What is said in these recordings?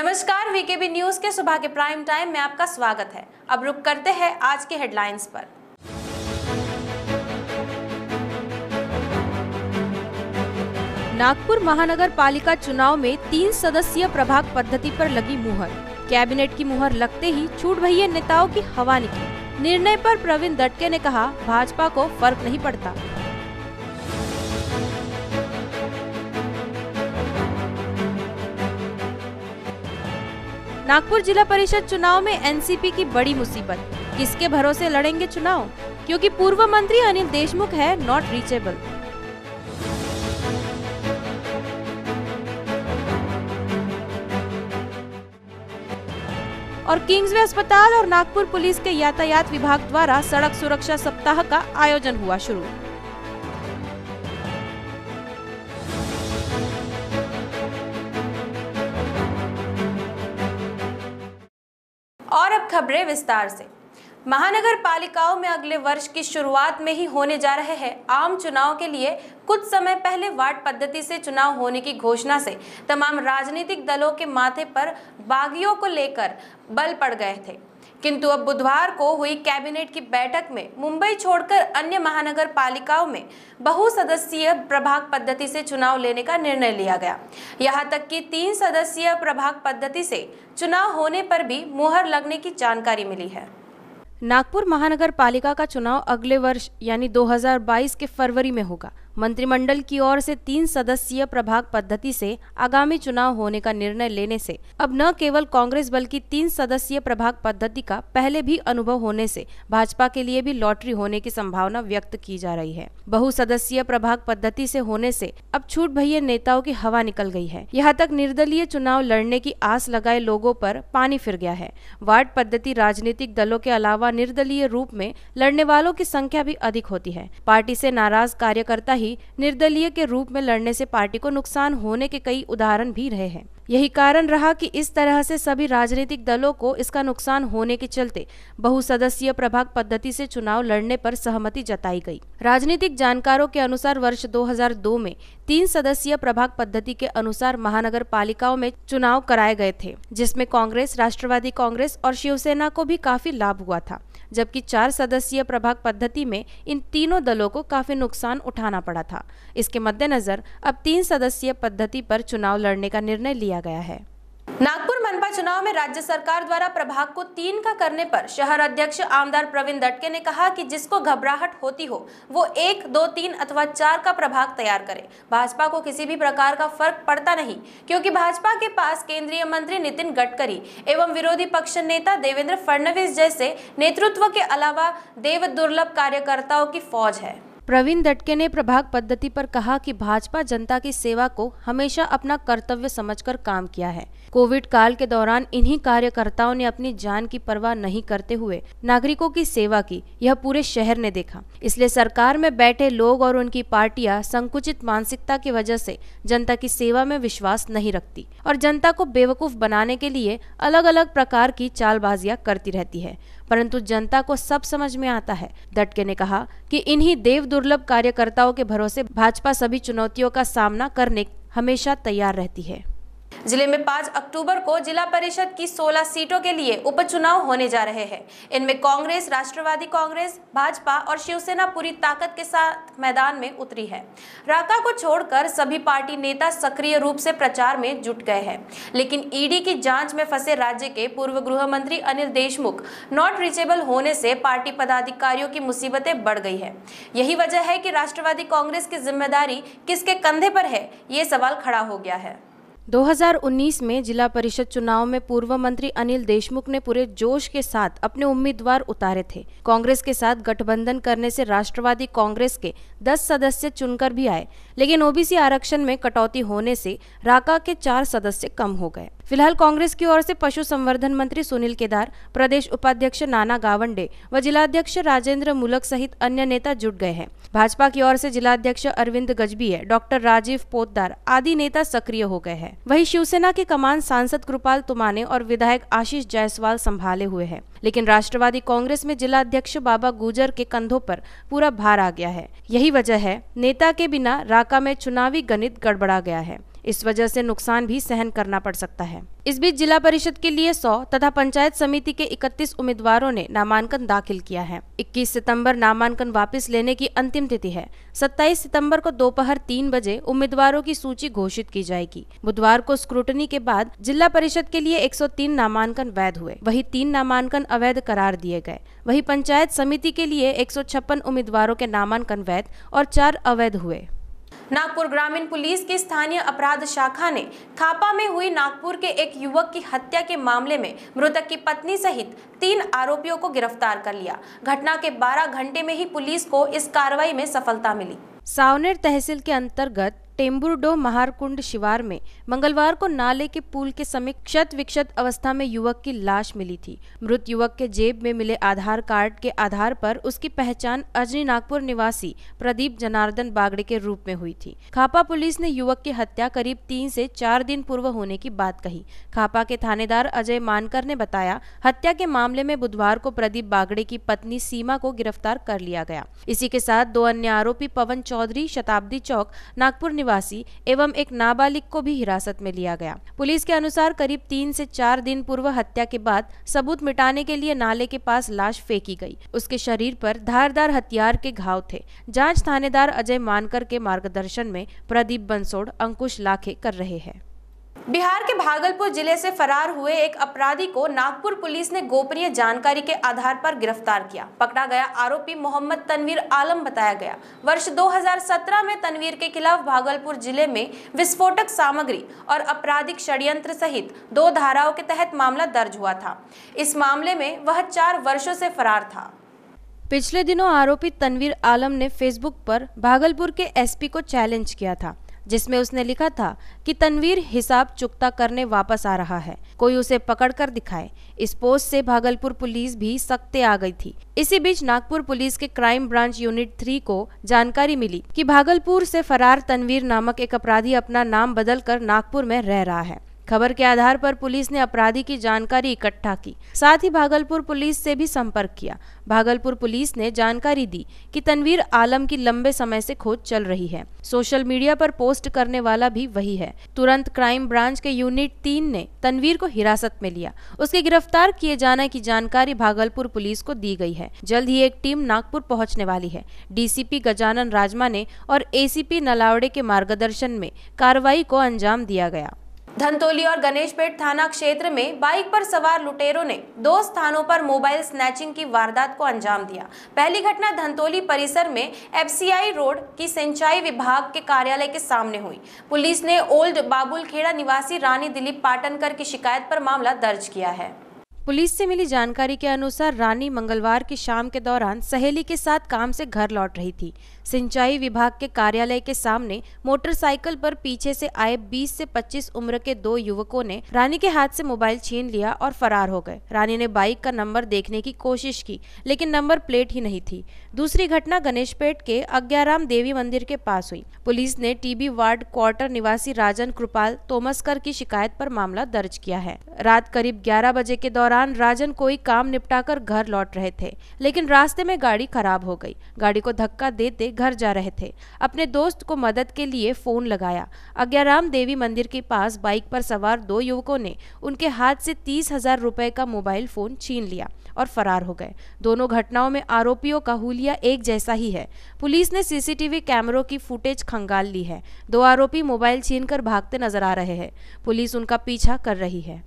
नमस्कार VKB news के सुबह के प्राइम टाइम में आपका स्वागत है अब रुक करते हैं आज के हेडलाइंस पर नागपुर महानगर पालिका चुनाव में तीन सदस्यीय प्रभाग पद्धति पर लगी मुहर कैबिनेट की मुहर लगते ही छूट भैया नेताओं की हवा निकली निर्णय पर प्रवीण दटके ने कहा भाजपा को फर्क नहीं पड़ता नागपुर जिला परिषद चुनाव में एनसीपी की बड़ी मुसीबत किसके भरोसे लड़ेंगे चुनाव क्योंकि पूर्व मंत्री अनिल देशमुख है नॉट रीचेबल और किंग्सवे अस्पताल और नागपुर पुलिस के यातायात विभाग द्वारा सड़क सुरक्षा सप्ताह का आयोजन हुआ शुरू खबरें विस्तार से महानगर पालिकाओं में अगले वर्ष की शुरुआत में ही होने जा रहे हैं आम चुनाव के लिए कुछ समय पहले वार्ड पद्धति से चुनाव होने की घोषणा से तमाम राजनीतिक दलों के माथे पर बागियों को लेकर बल पड़ गए थे किंतु अब बुधवार को हुई कैबिनेट की बैठक में मुंबई छोड़कर अन्य महानगर पालिकाओं में बहुसदस्यीय प्रभाग पद्धति से चुनाव लेने का निर्णय लिया गया यहाँ तक कि तीन सदस्यीय प्रभाग पद्धति से चुनाव होने पर भी मुहर लगने की जानकारी मिली है नागपुर महानगर पालिका का चुनाव अगले वर्ष यानी 2022 के फरवरी में होगा मंत्रिमंडल की ओर से तीन सदस्यीय प्रभाग पद्धति से आगामी चुनाव होने का निर्णय लेने से अब न केवल कांग्रेस बल्कि तीन सदस्यीय प्रभाग पद्धति का पहले भी अनुभव होने से भाजपा के लिए भी लॉटरी होने की संभावना व्यक्त की जा रही है बहुसदस्यीय प्रभाग पद्धति से होने से अब छूट भैया नेताओं की हवा निकल गई है यहाँ तक निर्दलीय चुनाव लड़ने की आस लगाए लोगों पर पानी फिर गया है वार्ड पद्धति राजनीतिक दलों के अलावा निर्दलीय रूप में लड़ने वालों की संख्या भी अधिक होती है पार्टी से नाराज कार्यकर्ता ही ही निर्दलीय के रूप में लड़ने से पार्टी को नुकसान होने के कई उदाहरण भी रहे हैं यही कारण रहा कि इस तरह से सभी राजनीतिक दलों को इसका नुकसान होने के चलते बहुसदस्यीय प्रभाग पद्धति से चुनाव लड़ने पर सहमति जताई गई राजनीतिक जानकारों के अनुसार वर्ष 2002 में तीन सदस्यीय प्रभाग पद्धति के अनुसार महानगर पालिकाओं में चुनाव कराए गए थे जिसमें कांग्रेस राष्ट्रवादी कांग्रेस और शिवसेना को भी काफी लाभ हुआ था जबकि चार सदस्यीय प्रभाग पद्धति में इन तीनों दलों को काफी नुकसान उठाना पड़ा था इसके मद्देनजर अब तीन सदस्यीय पद्धति पर चुनाव लड़ने का निर्णय लिया गया है नागपुर मनपा चुनाव में राज्य सरकार द्वारा प्रभाग को तीन का करने पर शहर अध्यक्ष आमदार प्रवीण दटके ने कहा कि जिसको घबराहट होती हो वो एक दो तीन अथवा चार का प्रभाग तैयार करे भाजपा को किसी भी प्रकार का फर्क पड़ता नहीं क्योंकि भाजपा के पास केंद्रीय मंत्री नितिन गडकरी एवं विरोधी पक्ष नेता देवेंद्र फडणवीस जैसे नेतृत्व के अलावा देव दुर्लभ कार्यकर्ताओं की फौज है प्रवीण दटके ने प्रभाग पद्धति पर कहा कि भाजपा जनता की सेवा को हमेशा अपना कर्तव्य समझकर काम किया है कोविड काल के दौरान इन्हीं कार्यकर्ताओं ने अपनी जान की परवाह नहीं करते हुए नागरिकों की सेवा की यह पूरे शहर ने देखा इसलिए सरकार में बैठे लोग और उनकी पार्टियां संकुचित मानसिकता की वजह से जनता की सेवा में विश्वास नहीं रखती और जनता को बेवकूफ बनाने के लिए अलग अलग प्रकार की चालबाजियां करती रहती है परंतु जनता को सब समझ में आता है दटके ने कहा कि इन्हीं देव दुर्लभ कार्यकर्ताओं के भरोसे भाजपा सभी चुनौतियों का सामना करने हमेशा तैयार रहती है जिले में 5 अक्टूबर को जिला परिषद की 16 सीटों के लिए उपचुनाव होने जा रहे हैं इनमें कांग्रेस राष्ट्रवादी कांग्रेस भाजपा और शिवसेना पूरी ताकत के साथ मैदान में उतरी है राका को छोड़कर सभी पार्टी नेता सक्रिय रूप से प्रचार में जुट गए हैं लेकिन ईडी की जांच में फंसे राज्य के पूर्व गृह मंत्री अनिल देशमुख नॉट रीचेबल होने से पार्टी पदाधिकारियों की मुसीबतें बढ़ गई है यही वजह है कि राष्ट्रवादी कांग्रेस की जिम्मेदारी किसके कंधे पर है ये सवाल खड़ा हो गया है 2019 में जिला परिषद चुनाव में पूर्व मंत्री अनिल देशमुख ने पूरे जोश के साथ अपने उम्मीदवार उतारे थे कांग्रेस के साथ गठबंधन करने से राष्ट्रवादी कांग्रेस के 10 सदस्य चुनकर भी आए लेकिन ओबीसी आरक्षण में कटौती होने से राका के चार सदस्य कम हो गए फिलहाल कांग्रेस की ओर से पशु संवर्धन मंत्री सुनील केदार प्रदेश उपाध्यक्ष नाना गावंडे व जिलाध्यक्ष राजेंद्र मुलक सहित अन्य नेता जुट गए हैं भाजपा की ओर से जिलाध्यक्ष अरविंद गजबीय डॉक्टर राजीव पोतदार आदि नेता सक्रिय हो गए हैं वही शिवसेना के कमान सांसद कृपाल तुमाने और विधायक आशीष जायसवाल संभाले हुए है लेकिन राष्ट्रवादी कांग्रेस में जिलाध्यक्ष बाबा गुजर के कंधों पर पूरा भार आ गया है यही वजह है नेता के बिना राका में चुनावी गणित गड़बड़ा गया है इस वजह से नुकसान भी सहन करना पड़ सकता है इस बीच जिला परिषद के लिए 100 तथा पंचायत समिति के 31 उम्मीदवारों ने नामांकन दाखिल किया है 21 सितंबर नामांकन वापस लेने की अंतिम तिथि है 27 सितंबर को दोपहर तीन बजे उम्मीदवारों की सूची घोषित की जाएगी बुधवार को स्क्रूटनी के बाद जिला परिषद के लिए एक नामांकन वैध हुए वही तीन नामांकन अवैध करार दिए गए वही पंचायत समिति के लिए एक उम्मीदवारों के नामांकन वैध और चार अवैध हुए नागपुर ग्रामीण पुलिस की स्थानीय अपराध शाखा ने खापा में हुई नागपुर के एक युवक की हत्या के मामले में मृतक की पत्नी सहित तीन आरोपियों को गिरफ्तार कर लिया घटना के 12 घंटे में ही पुलिस को इस कार्रवाई में सफलता मिली सावनेर तहसील के अंतर्गत टेम्बुरडो महारकुंड शिवार में मंगलवार को नाले के पुल के समीप क्षत विक्षत अवस्था में युवक की लाश मिली थी मृत युवक के जेब में मिले आधार कार्ड के आधार पर उसकी पहचान अजनी नागपुर निवासी प्रदीप जनार्दन बागड़े के रूप में हुई थी खापा पुलिस ने युवक की हत्या करीब तीन से चार दिन पूर्व होने की बात कही खापा के थानेदार अजय मानकर ने बताया हत्या के मामले में बुधवार को प्रदीप बागड़े की पत्नी सीमा को गिरफ्तार कर लिया गया इसी के साथ दो अन्य आरोपी पवन चौधरी शताब्दी चौक नागपुर निवासी निवासी एवं एक नाबालिग को भी हिरासत में लिया गया पुलिस के अनुसार करीब तीन से चार दिन पूर्व हत्या के बाद सबूत मिटाने के लिए नाले के पास लाश फेंकी गई उसके शरीर पर धारदार हथियार के घाव थे जांच थानेदार अजय मानकर के मार्गदर्शन में प्रदीप बंसोड़ अंकुश लाखे कर रहे हैं बिहार के भागलपुर जिले से फरार हुए एक अपराधी को नागपुर पुलिस ने गोपनीय जानकारी के आधार पर गिरफ्तार किया पकड़ा गया आरोपी मोहम्मद तनवीर आलम बताया गया वर्ष 2017 में तनवीर के खिलाफ भागलपुर जिले में विस्फोटक सामग्री और आपराधिक षड्यंत्र सहित दो धाराओं के तहत मामला दर्ज हुआ था इस मामले में वह चार वर्षो से फरार था पिछले दिनों आरोपी तनवीर आलम ने फेसबुक पर भागलपुर के एसपी को चैलेंज किया था जिसमें उसने लिखा था कि तनवीर हिसाब चुकता करने वापस आ रहा है कोई उसे पकड़ कर दिखाए इस पोस्ट से भागलपुर पुलिस भी सख्ते आ गई थी इसी बीच नागपुर पुलिस के क्राइम ब्रांच यूनिट थ्री को जानकारी मिली कि भागलपुर से फरार तनवीर नामक एक अपराधी अपना नाम बदलकर नागपुर में रह रहा है खबर के आधार पर पुलिस ने अपराधी की जानकारी इकट्ठा की साथ ही भागलपुर पुलिस से भी संपर्क किया भागलपुर पुलिस ने जानकारी दी कि तनवीर आलम की लंबे समय से खोज चल रही है सोशल मीडिया पर पोस्ट करने वाला भी वही है तुरंत क्राइम ब्रांच के यूनिट तीन ने तनवीर को हिरासत में लिया उसके गिरफ्तार किए जाने की जानकारी भागलपुर पुलिस को दी गई है जल्द ही एक टीम नागपुर पहुंचने वाली है डीसीपी गजानन राजमा ने और एसीपी नलावड़े के मार्गदर्शन में कार्रवाई को अंजाम दिया गया धनतोली और गणेशपेट थाना क्षेत्र में बाइक पर सवार लुटेरों ने दो स्थानों पर मोबाइल स्नैचिंग की वारदात को अंजाम दिया पहली घटना धनतोली परिसर में एफसीआई रोड की सिंचाई विभाग के कार्यालय के सामने हुई पुलिस ने ओल्ड बाबुलखेड़ा निवासी रानी दिलीप पाटनकर की शिकायत पर मामला दर्ज किया है पुलिस से मिली जानकारी के अनुसार रानी मंगलवार की शाम के दौरान सहेली के साथ काम से घर लौट रही थी सिंचाई विभाग के कार्यालय के सामने मोटरसाइकिल पर पीछे से आए 20 से 25 उम्र के दो युवकों ने रानी के हाथ से मोबाइल छीन लिया और फरार हो गए रानी ने बाइक का नंबर देखने की कोशिश की लेकिन नंबर प्लेट ही नहीं थी दूसरी घटना गणेशपेट के अज्ञाराम देवी मंदिर के पास हुई पुलिस ने टीबी वार्ड क्वार्टर निवासी राजन कृपाल तोमसकर की शिकायत पर मामला दर्ज किया है रात करीब ग्यारह बजे के दौरान दौरान राजन कोई काम निपटाकर घर लौट रहे थे लेकिन रास्ते में गाड़ी खराब हो गई गाड़ी को धक्का देते घर जा रहे थे अपने दोस्त को मदद के लिए फोन लगाया अज्ञाराम देवी मंदिर के पास बाइक पर सवार दो युवकों ने उनके हाथ से तीस हजार रुपये का मोबाइल फोन छीन लिया और फरार हो गए दोनों घटनाओं में आरोपियों का हुलिया एक जैसा ही है पुलिस ने सीसीटीवी कैमरों की फुटेज खंगाल ली है दो आरोपी मोबाइल छीनकर भागते नजर आ रहे हैं पुलिस उनका पीछा कर रही है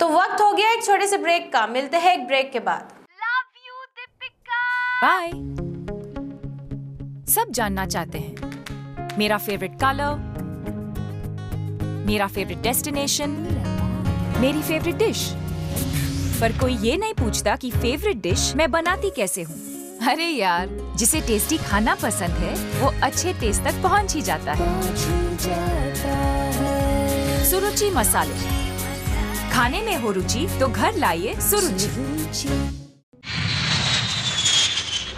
तो वक्त हो गया एक छोटे से ब्रेक का मिलते हैं एक ब्रेक के बाद बाय सब जानना चाहते हैं मेरा फेवरेट कलर मेरा फेवरेट डेस्टिनेशन मेरी फेवरेट डिश पर कोई ये नहीं पूछता कि फेवरेट डिश मैं बनाती कैसे हूँ अरे यार जिसे टेस्टी खाना पसंद है वो अच्छे टेस्ट तक पहुँच ही जाता है सुरुचि मसाले खाने में हो रुचि तो घर लाइए सुरुचि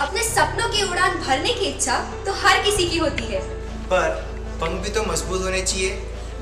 अपने सपनों की उड़ान भरने की इच्छा तो हर किसी की होती है पर पंख भी तो मजबूत होने चाहिए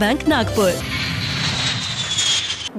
बैंक नागपुर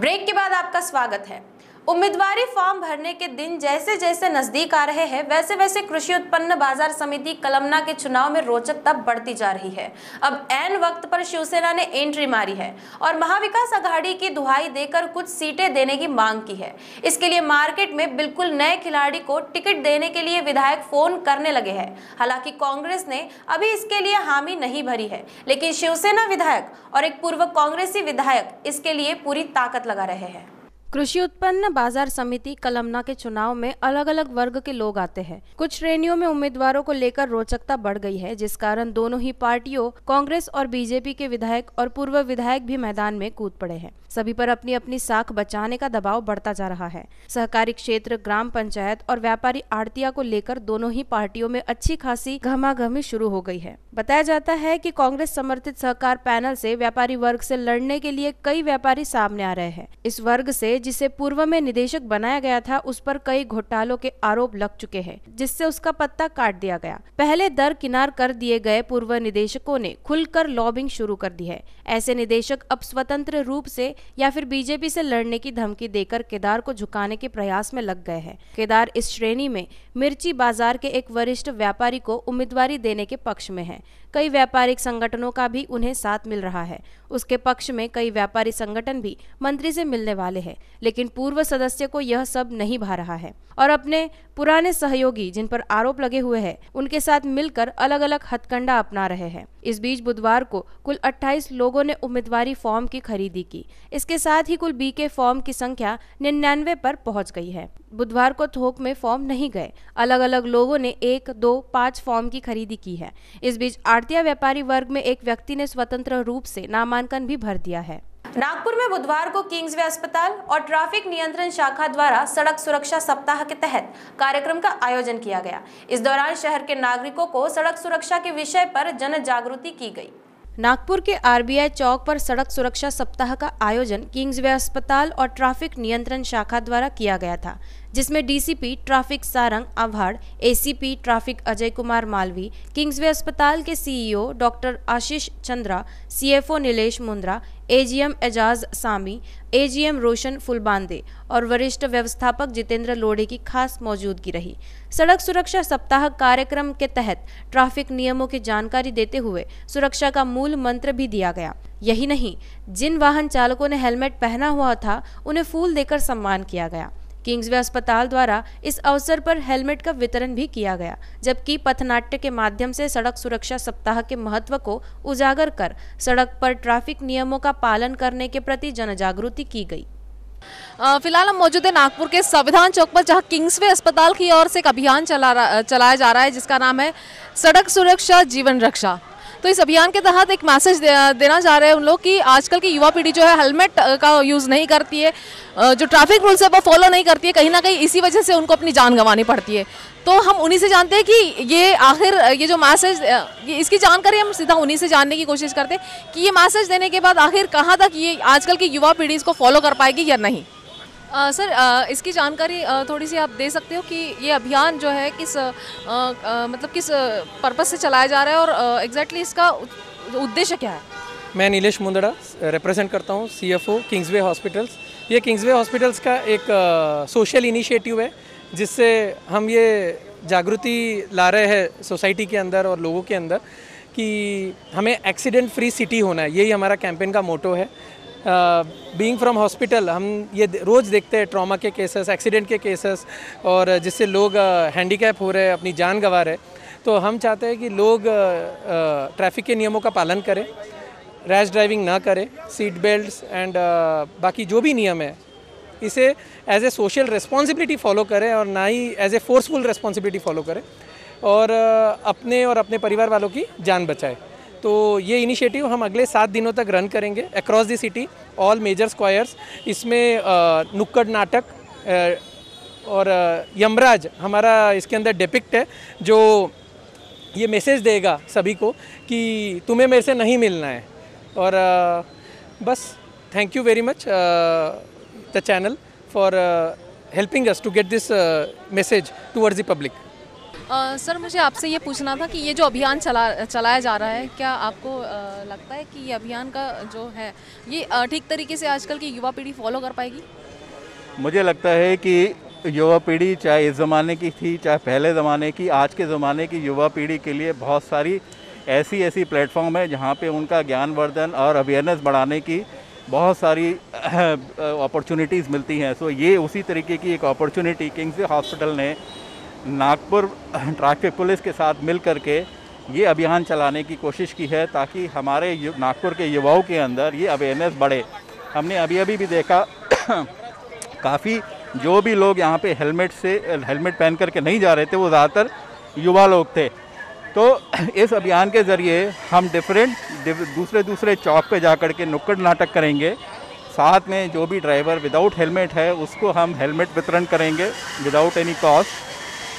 ब्रेक के बाद आपका स्वागत है उम्मीदवारी फॉर्म भरने के दिन जैसे जैसे नजदीक आ रहे हैं वैसे वैसे कृषि उत्पन्न बाजार समिति कलमना के चुनाव में रोचकता बढ़ती जा रही है अब एन वक्त पर शिवसेना ने एंट्री मारी है और महाविकास अघाड़ी की दुहाई देकर कुछ सीटें देने की मांग की है इसके लिए मार्केट में बिल्कुल नए खिलाड़ी को टिकट देने के लिए विधायक फोन करने लगे है हालांकि कांग्रेस ने अभी इसके लिए हामी नहीं भरी है लेकिन शिवसेना विधायक और एक पूर्व कांग्रेसी विधायक इसके लिए पूरी ताकत लगा रहे हैं कृषि उत्पन्न बाजार समिति कलमना के चुनाव में अलग अलग वर्ग के लोग आते हैं कुछ श्रेणियों में उम्मीदवारों को लेकर रोचकता बढ़ गई है जिस कारण दोनों ही पार्टियों कांग्रेस और बीजेपी के विधायक और पूर्व विधायक भी मैदान में कूद पड़े हैं सभी पर अपनी अपनी साख बचाने का दबाव बढ़ता जा रहा है सहकारी क्षेत्र ग्राम पंचायत और व्यापारी आड़तिया को लेकर दोनों ही पार्टियों में अच्छी खासी घमाघमी शुरू हो गई है बताया जाता है की कांग्रेस समर्थित सहकार पैनल से व्यापारी वर्ग से लड़ने के लिए कई व्यापारी सामने आ रहे हैं इस वर्ग से जिसे पूर्व में निदेशक बनाया गया था उस पर कई घोटालों के आरोप लग चुके हैं जिससे उसका पत्ता काट दिया गया पहले दर किनार कर दिए गए पूर्व निदेशकों ने खुलकर लॉबिंग शुरू कर दी है ऐसे निदेशक अब स्वतंत्र रूप से या फिर बीजेपी से लड़ने की धमकी देकर केदार को झुकाने के प्रयास में लग गए हैं केदार इस श्रेणी में मिर्ची बाजार के एक वरिष्ठ व्यापारी को उम्मीदवारी देने के पक्ष में है कई व्यापारिक संगठनों का भी उन्हें साथ मिल रहा है उसके पक्ष में कई व्यापारी संगठन भी मंत्री से मिलने वाले हैं लेकिन पूर्व सदस्य को यह सब नहीं भा रहा है और अपने पुराने सहयोगी जिन पर आरोप लगे हुए हैं उनके साथ मिलकर अलग अलग हथकंडा अपना रहे हैं इस बीच बुधवार को कुल 28 लोगों ने उम्मीदवारी फॉर्म की खरीदी की इसके साथ ही कुल बी के फॉर्म की संख्या निन्यानवे पर पहुंच गई है बुधवार को थोक में फॉर्म नहीं गए अलग अलग लोगों ने एक दो पाँच फॉर्म की खरीदी की है इस बीच भारतीय व्यापारी वर्ग में एक व्यक्ति ने स्वतंत्र रूप से नामांकन भी भर दिया है नागपुर में बुधवार को किंग्सवे अस्पताल और ट्रैफिक नियंत्रण शाखा द्वारा सड़क सुरक्षा सप्ताह के तहत कार्यक्रम का आयोजन किया गया इस दौरान शहर के नागरिकों को सड़क सुरक्षा के विषय पर जन जागृति की गई नागपुर के आरबीआई चौक पर सड़क सुरक्षा सप्ताह का आयोजन किंग्सवे अस्पताल और ट्रैफिक नियंत्रण शाखा द्वारा किया गया था जिसमें DCP traffic Sarang Abhad ACP traffic Ajay Kumar Malvi Kingsway अस्पताल के CEO doctor Ashish Chandra CFO Nilesh Mundra AGM Ejaz Sami AGM Roshan Phulbande और वरिष्ठ व्यवस्थापक जितेंद्र लोढ़े की खास मौजूदगी रही सड़क सुरक्षा सप्ताह कार्यक्रम के तहत ट्रैफिक नियमों की जानकारी देते हुए सुरक्षा का मूल मंत्र भी दिया गया यही नहीं जिन वाहन चालकों ने हेलमेट पहना हुआ था उन्हें फूल देकर सम्मान किया गया किंग्सवे अस्पताल द्वारा इस अवसर पर हेलमेट का वितरण भी किया गया जबकि पथनाट्य के माध्यम से सड़क सुरक्षा सप्ताह के महत्व को उजागर कर सड़क पर ट्रैफिक नियमों का पालन करने के प्रति जन की गई फिलहाल हम मौजूद है नागपुर के संविधान चौक पर जहां किंग्सवे अस्पताल की ओर से एक अभियान चला चलाया जा रहा है जिसका नाम है सड़क सुरक्षा जीवन रक्षा तो इस अभियान के तहत एक मैसेज देना चाह रहे हैं उन लोग कि आजकल की युवा पीढ़ी जो है हेलमेट का यूज़ नहीं करती है जो ट्रैफिक रूल्स है वो फॉलो नहीं करती है कहीं ना कहीं इसी वजह से उनको अपनी जान गंवानी पड़ती है तो हम उन्हीं से जानते हैं कि ये आखिर ये जो मैसेज इसकी जानकारी हम सीधा उन्हीं से जानने की कोशिश करते हैं कि ये मैसेज देने के बाद आखिर कहाँ तक ये आजकल की युवा पीढ़ी इसको फॉलो कर पाएगी या नहीं आ, सर आ, इसकी जानकारी आ, थोड़ी सी आप दे सकते हो कि ये अभियान जो है किस आ, आ, मतलब किस पर्पज़ से चलाया जा रहा है और एग्जैक्टली इसका उद्देश्य क्या है मैं नीलेश मुंदड़ा रिप्रेजेंट करता हूँ C F O Kingsway hospitals ये किंग्सवे हॉस्पिटल्स का एक आ, सोशल इनिशिएटिव है जिससे हम ये जागृति ला रहे हैं सोसाइटी के अंदर और लोगों के अंदर कि हमें एक्सीडेंट फ्री सिटी होना है यही हमारा कैंपेन का मोटो है बीइंग फ्रॉम हॉस्पिटल हम ये रोज़ देखते हैं ट्रॉमा के केसेस एक्सीडेंट के केसेस और जिससे लोग हैंडीकैप हो रहे हैं अपनी जान गंवा रहे तो हम चाहते हैं कि लोग ट्रैफिक के नियमों का पालन करें रैश ड्राइविंग ना करें सीट बेल्ट एंड बाकी जो भी नियम है इसे as a social responsibility follow करें और ना ही as a forceful responsibility follow करें और अपने और अपने परिवार वालों की जान बचाएं तो ये इनिशिएटिव हम अगले सात दिनों तक रन करेंगे across the city all major squares इसमें नुक्कड़ नाटक और यमराज हमारा इसके अंदर डिपिक्ट है जो ये मैसेज देगा सभी को कि तुम्हें मेरे से नहीं मिलना है और बस thank you very much the channel for helping us to get this message towards the public आ, सर मुझे आपसे ये पूछना था कि ये जो अभियान चला चलाया जा रहा है क्या आपको आ, लगता है कि ये अभियान का जो है ये ठीक तरीके से आजकल की युवा पीढ़ी फॉलो कर पाएगी मुझे लगता है कि युवा पीढ़ी चाहे इस ज़माने की थी चाहे पहले ज़माने की आज के ज़माने की युवा पीढ़ी के लिए बहुत सारी ऐसी ऐसी प्लेटफॉर्म है जहाँ पे उनका ज्ञानवर्धन और अवेयरनेस बढ़ाने की बहुत सारी अपॉर्चुनिटीज़ मिलती हैं सो ये उसी तरीके की एक अपॉर्चुनिटी किंग्स हॉस्पिटल ने नागपुर ट्रैफिक पुलिस के साथ मिल के ये अभियान चलाने की कोशिश की है ताकि हमारे नागपुर के युवाओं के अंदर ये अवेयरनेस बढ़े हमने अभी अभी भी देखा काफ़ी जो भी लोग यहाँ पे हेलमेट से हेलमेट पहन करके नहीं जा रहे थे वो ज़्यादातर युवा लोग थे तो इस अभियान के ज़रिए हम डिफरेंट दूसरे दूसरे चौक पे जा कर के नुक्कड़ नाटक करेंगे साथ में जो भी ड्राइवर विदाउट हेलमेट है उसको हम हेलमेट वितरण करेंगे विदाउट एनी कॉस्ट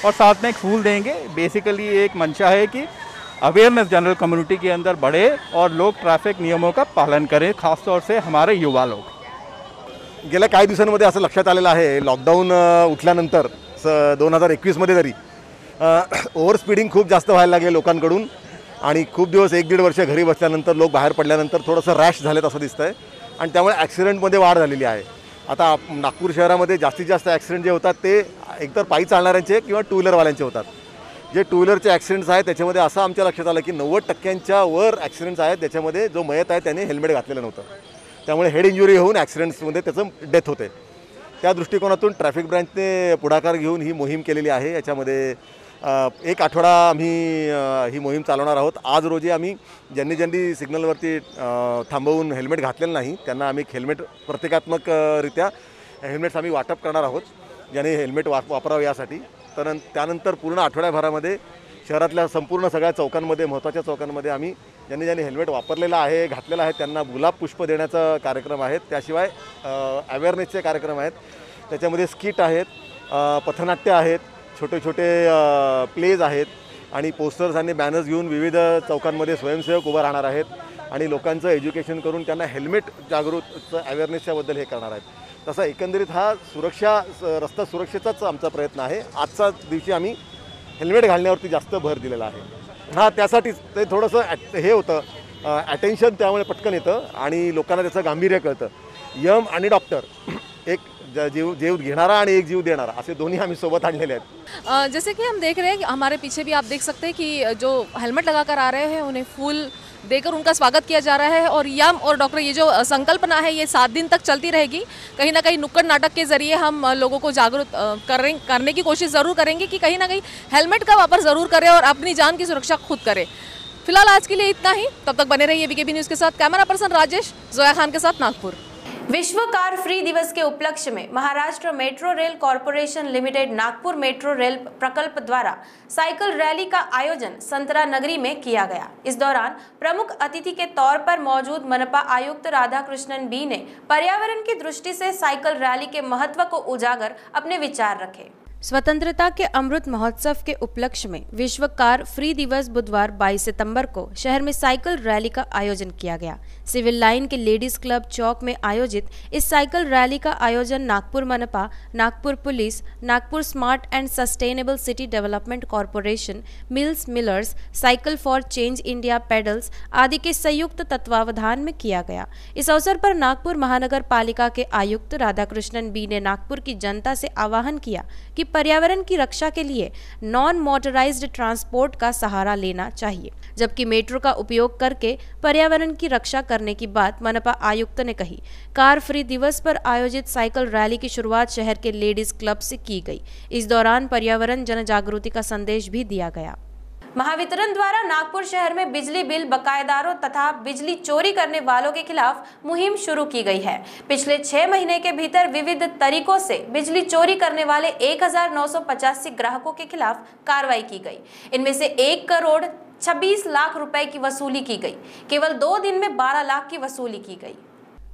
और साथ में एक फूल देंगे बेसिकली एक मंशा है कि अवेयरनेस जनरल कम्युनिटी के अंदर बढ़े और लोक ट्रॅफिक नियमों का पालन करें खासतौर से हमारे युवा लोक गेल्या काही दिवसांमध्ये असं लक्षात आलेलं आहे लॉकडाऊन उठल्यानंतर स दोन हजार एकवीसमध्ये जरी ओव्हर स्पीडिंग खूप जास्त व्हायला लागले लोकांकडून आणि खूप दिवस एक दीड वर्ष घरी बसल्यानंतर लोक बाहेर पडल्यानंतर थोडंसं रॅश झालेत असं दिसतं आहे आणि त्यामुळे ॲक्सिडेंटमध्ये वाढ झालेली आहे आता नागपूर शहरामध्ये जास्तीत जास्त ॲक्सिडेंट जे होतात ते एकतर पायी चालणाऱ्यांचे किंवा टू व्हीलरवाल्यांचे होतात जे टू व्हीलरचे ॲक्सिडेंट्स आहेत त्याच्यामध्ये असं आमच्या लक्षात आलं की नव्वद टक्क्यांच्या वर ॲक्सिडेंट्स आहेत त्याच्यामध्ये जो मयत आहे त्याने हेल्मेट घातलेलं नव्हतं त्यामुळे हेड इंजुरी होऊन ॲक्सिडेंट्समध्ये त्याचं डेथ होते त्या दृष्टिकोनातून ट्रॅफिक ब्रँचने पुढाकार घेऊन ही मोहीम केलेली आहे याच्यामध्ये एक आठवडा आम्ही ही मोहीम चालवणार आहोत आज रोजी आम्ही ज्यांनी ज्यांनी सिग्नलवरती थांबवून हेल्मेट घातलेलं नाही त्यांना आम्ही हेल्मेट प्रतिकात्मकरित्या हेल्मेट्स आम्ही वाटप करणार आहोत ज्याने हेल्मेट वाप वापरावं यासाठी तर त्यानंतर पूर्ण आठवड्याभरामध्ये शहरातल्या संपूर्ण सगळ्या चौकांमध्ये महत्त्वाच्या चौकांमध्ये आम्ही ज्यांनी ज्यांनी हेल्मेट वापरलेलं आहे घातलेलं आहे त्यांना गुलाब पुष्प देण्याचा कार्यक्रम आहेत त्याशिवाय अवेअरनेसचे कार्यक्रम आहेत त्याच्यामध्ये स्किट आहेत पथनाट्य आहेत छोटे छोटे प्लेज आहेत आणि पोस्टर्स आणि बॅनर्स घेऊन विविध चौकांमध्ये स्वयंसेवक उभं राहणार आहेत आणि लोकांचं एज्युकेशन करून त्यांना हेल्मेट जागृत अवेअरनेसच्याबद्दल हे करणार आहेत तसा एकंदरीत हा सुरक्षा रस्ता सुरक्षेचाच आमचा प्रयत्न आहे आजचा दिवशी आम्ही हेल्मेट घालण्यावरती जास्त भर दिलेला आहे हा त्यासाठीच ते थोडंसं हे होतं ॲटेन्शन त्यामुळे पटकन येतं आणि लोकांना त्याचं गांभीर्य कळतं यम आणि डॉक्टर एक जीव जीव घेणारा आणि एक जीव देणारा असे दोन्ही आम्ही सोबत आणलेले आहेत जसे की हम देख रहे हैं कि हमारे पीछे भी आप देख सकते हैं कि जो हेलमेट लगाकर आ रहे हैं उन्हें फुल देकर उनका स्वागत किया जा रहा है और यम और डॉक्टर ये जो संकल्पना है ये सात दिन तक चलती रहेगी कहीं ना कहीं नुक्कड़ नाटक के जरिए हम लोगों को जागरूक करें करने की कोशिश ज़रूर करेंगे कि कहीं ना कहीं हेलमेट का वापर ज़रूर करें और अपनी जान की सुरक्षा खुद करें फिलहाल आज के लिए इतना ही तब तक बने रहिए बीकेबी न्यूज़ के साथ कैमरा पर्सन राजेश जोया खान के साथ नागपुर विश्व कार फ्री दिवस के उपलक्ष्य में Maharashtra metro rail corporation limited Nagpur metro rail प्रकल्प द्वारा साइकिल रैली का आयोजन संतरा नगरी में किया गया इस दौरान प्रमुख अतिथि के तौर पर मौजूद मनपा आयुक्त राधा कृष्णन बी ने पर्यावरण की दृष्टि से साइकिल रैली के महत्व को उजागर अपने विचार रखे स्वतंत्रता के अमृत महोत्सव के उपलक्ष्य में विश्व कार फ्री दिवस बुधवार 22 सितंबर को शहर में साइकिल रैली का आयोजन किया गया सिविल लाइन के लेडीज क्लब चौक में आयोजित इस साइकिल रैली का आयोजन नागपुर मनपा Nagpur police Nagpur smart and sustainable city development corporation mills millers cycle for change India pedals आदि के संयुक्त तत्वावधान में किया गया इस अवसर पर नागपुर महानगर पालिका के आयुक्त राधाकृष्णन बी ने नागपुर की जनता से आह्वान किया कि पर्यावरण की रक्षा के लिए नॉन मोटराइज ट्रांसपोर्ट का सहारा लेना चाहिए जबकि मेट्रो का उपयोग करके पर्यावरण की रक्षा कर करने की बात मनपा आयुक्त ने कही कार फ्री दिवस पर आयोजित साइकिल रैली की शुरुआत शहर के लेडीज क्लब से की गई इस दौरान पर्यावरण जन जागृति का संदेश भी दिया गया महावितरण द्वारा नागपुर शहर में बिजली बिल बकायेदारों तथा बिजली चोरी करने वालों के खिलाफ मुहिम शुरू की गई है पिछले छह महीने के भीतर विविध तरीकों से बिजली चोरी करने वाले एक ग्राहकों के खिलाफ कार्रवाई की गई इनमें से एक करोड़ 26 लाख रुपए की वसूली की गई केवल दो दिन में 12 लाख की वसूली की गई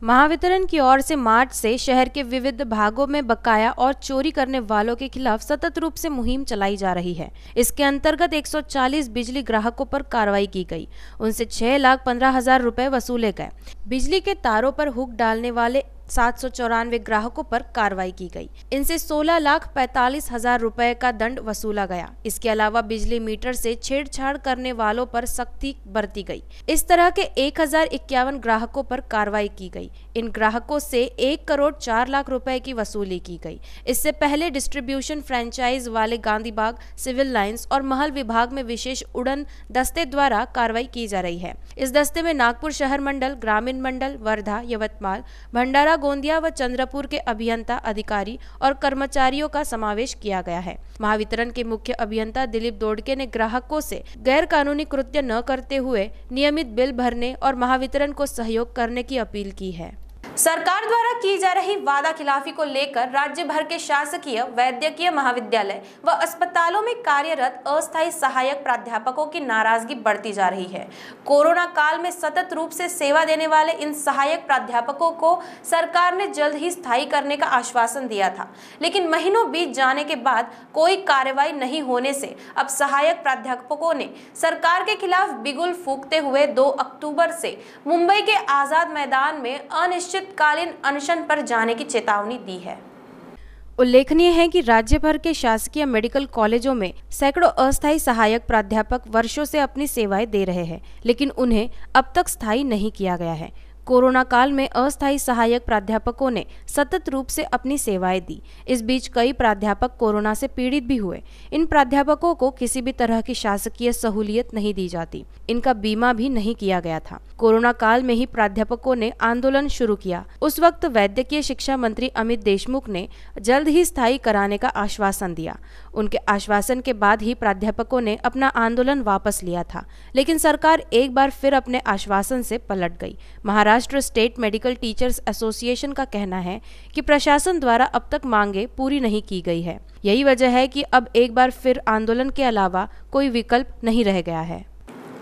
महावितरण की ओर से मार्च से शहर के विविध भागों में बकाया और चोरी करने वालों के खिलाफ सतत रूप से मुहिम चलाई जा रही है इसके अंतर्गत 140 बिजली ग्राहकों पर कार्रवाई की गई उनसे छह लाख पंद्रह हजार रूपए वसूले गए बिजली के तारों पर हुक डालने वाले सात सौ चौरानवे ग्राहकों पर कार्रवाई की गई इनसे सोलह लाख पैतालीस हजार रूपए का दंड वसूला गया इसके अलावा बिजली मीटर से छेड़छाड़ करने वालों पर सख्ती बरती गई इस तरह के एक हजार इक्यावन ग्राहकों पर कार्रवाई की गई इन ग्राहकों से एक करोड़ चार लाख रुपए की वसूली की गई इससे पहले डिस्ट्रीब्यूशन फ्रेंचाइज वाले गांधीबाग सिविल लाइन्स और महल विभाग में विशेष उड़न दस्ते द्वारा कार्रवाई की जा रही है इस दस्ते में नागपुर शहर मंडल ग्रामीण मंडल वर्धा यवतमाल भंडारा जिला गोंदिया व चंद्रपुर के अभियंता अधिकारी और कर्मचारियों का समावेश किया गया है महावितरण के मुख्य अभियंता दिलीप दोडके ने ग्राहकों से गैर कानूनी कृत्य न करते हुए नियमित बिल भरने और महावितरण को सहयोग करने की अपील की है सरकार द्वारा की जा रही वादा खिलाफी को लेकर राज्य भर के शासकीय वैद्यकीय महाविद्यालय व अस्पतालों में कार्यरत अस्थायी सहायक प्राध्यापकों की नाराजगी बढ़ती जा रही है कोरोना काल में सतत रूप से सेवा देने वाले इन सहायक प्राध्यापकों को सरकार ने जल्द ही स्थायी करने का आश्वासन दिया था लेकिन महीनों बीत जाने के बाद कोई कार्यवाही नहीं होने से अब सहायक प्राध्यापकों ने सरकार के खिलाफ बिगुल फूकते हुए दो अक्टूबर से मुंबई के आजाद मैदान में अनिश्चित अनिश्चितकालीन अनशन पर जाने की चेतावनी दी है उल्लेखनीय है कि राज्य भर के शासकीय मेडिकल कॉलेजों में सैकड़ों अस्थायी सहायक प्राध्यापक वर्षों से अपनी सेवाएं दे रहे हैं लेकिन उन्हें अब तक स्थायी नहीं किया गया है कोरोना काल में अस्थायी सहायक प्राध्यापकों ने सतत रूप से अपनी सेवाएं दी इस बीच कई प्राध्यापक कोरोना से पीड़ित भी हुए इन प्राध्यापकों को किसी भी तरह की शासकीय सहूलियत नहीं दी जाती इनका बीमा भी नहीं किया गया था कोरोना काल में ही प्राध्यापकों ने आंदोलन शुरू किया उस वक्त वैद्यकीय शिक्षा मंत्री अमित देशमुख ने जल्द ही स्थायी कराने का आश्वासन दिया उनके आश्वासन के बाद ही प्राध्यापकों ने अपना आंदोलन वापस लिया था लेकिन सरकार एक बार फिर अपने आश्वासन से पलट गई Maharashtra Maharashtra state medical teachers association का कहना है कि प्रशासन द्वारा अब तक मांगे पूरी नहीं की गई है यही वजह है कि अब एक बार फिर आंदोलन के अलावा कोई विकल्प नहीं रह गया है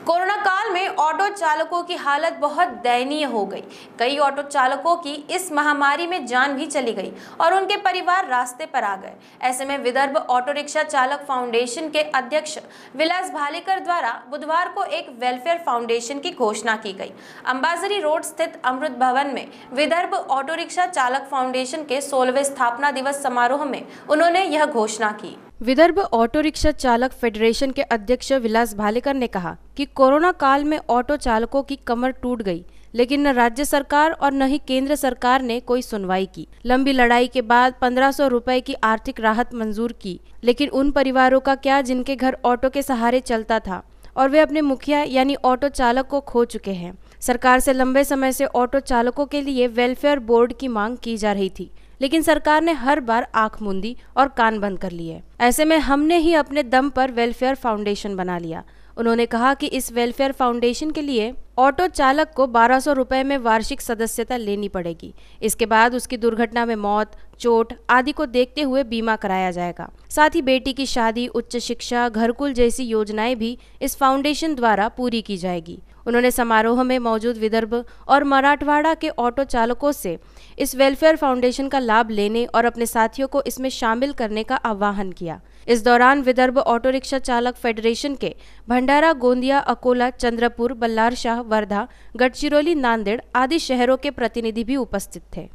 कोरोना काल में ऑटो चालकों की हालत बहुत दयनीय हो गई कई ऑटो चालकों की इस महामारी में जान भी चली गई और उनके परिवार रास्ते पर आ गए ऐसे में विदर्भ ऑटो रिक्शा चालक फाउंडेशन के अध्यक्ष विलास भालेकर द्वारा बुधवार को एक वेलफेयर फाउंडेशन की घोषणा की गई अंबाजरी रोड स्थित अमृत भवन में विदर्भ ऑटो रिक्शा चालक फाउंडेशन के सोलहवें स्थापना दिवस समारोह में उन्होंने यह घोषणा की विदर्भ ऑटो रिक्शा चालक फेडरेशन के अध्यक्ष विलास भालेकर ने कहा कि कोरोना काल में ऑटो चालकों की कमर टूट गई लेकिन न राज्य सरकार और न ही केंद्र सरकार ने कोई सुनवाई की लंबी लड़ाई के बाद पंद्रह सौ रूपए की आर्थिक राहत मंजूर की लेकिन उन परिवारों का क्या जिनके घर ऑटो के सहारे चलता था और वे अपने मुखिया यानी ऑटो चालक को खो चुके हैं सरकार से लंबे समय से ऑटो चालकों के लिए वेलफेयर बोर्ड की मांग की जा रही थी लेकिन सरकार ने हर बार आंख मूंदी और कान बंद कर लिए ऐसे में हमने ही अपने दम पर वेलफेयर फाउंडेशन बना लिया उन्होंने कहा कि इस वेलफेयर फाउंडेशन के लिए ऑटो चालक को बारह सौ में वार्षिक सदस्यता लेनी पड़ेगी इसके बाद उसकी दुर्घटना में मौत चोट आदि को देखते हुए बीमा कराया जाएगा साथ ही बेटी की शादी उच्च शिक्षा घरकुल जैसी योजनाएं भी इस फाउंडेशन द्वारा पूरी की जाएगी उन्होंने समारोह में मौजूद विदर्भ और मराठवाड़ा के ऑटो चालकों से इस वेलफेयर फाउंडेशन का लाभ लेने और अपने साथियों को इसमें शामिल करने का आह्वान किया इस दौरान विदर्भ ऑटो रिक्शा चालक फेडरेशन के भंडारा गोंदिया अकोला चंद्रपुर बल्लारशाह वर्धा गढ़चिरौली नांदेड़ आदि शहरों के प्रतिनिधि भी उपस्थित थे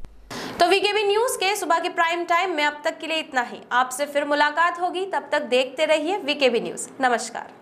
तो वीकेबी न्यूज के सुबह के प्राइम टाइम में अब तक के लिए इतना ही आपसे फिर मुलाकात होगी तब तक देखते रहिए वीकेबी न्यूज नमस्कार